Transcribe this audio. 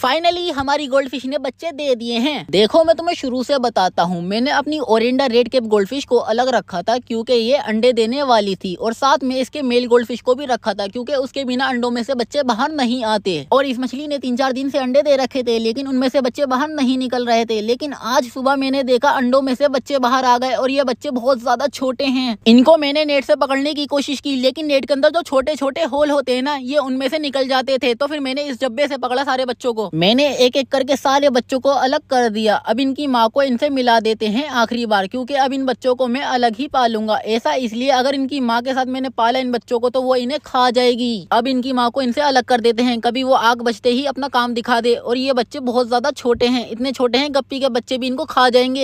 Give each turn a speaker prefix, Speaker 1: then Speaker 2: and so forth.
Speaker 1: finally हमारी gold fish ने बच्चे दे दिए हैं देखो मैं तुम्हें शुरू से बताता हूँ मैंने अपनी oranda red cap goldfish को अलग रखा था क्योंकि ये अंडे देने वाली थी और साथ में इसके मेल गोल्ड फिश को भी रखा था क्योंकि उसके बिना अंडों में से बच्चे बाहर नहीं आते और इस मछली ने तीन चार दिन से अंडे दे रखे थे लेकिन उनमें से बच्चे बाहर नहीं निकल रहे थे लेकिन आज सुबह मैंने देखा अंडों में से बच्चे बाहर आ गए और ये बच्चे बहुत ज्यादा छोटे है इनको मैंने नेट से पकड़ने की कोशिश की लेकिन नेट के अंदर जो छोटे छोटे होल होते है ना ये उनमें से निकल जाते थे तो फिर मैंने इस डब्बे से पकड़ा सारे बच्चों को को मैंने एक एक करके सारे बच्चों को अलग कर दिया अब इनकी माँ को इनसे मिला देते हैं आखिरी बार क्योंकि अब इन बच्चों को मैं अलग ही पालूंगा ऐसा इसलिए अगर इनकी माँ के साथ मैंने पाला इन बच्चों को तो वो इन्हें खा जाएगी अब इनकी माँ को इनसे अलग कर देते हैं कभी वो आग बचते ही अपना काम दिखा दे और ये बच्चे बहुत ज्यादा छोटे हैं इतने छोटे हैं गप्पी के बच्चे भी इनको खा जाएंगे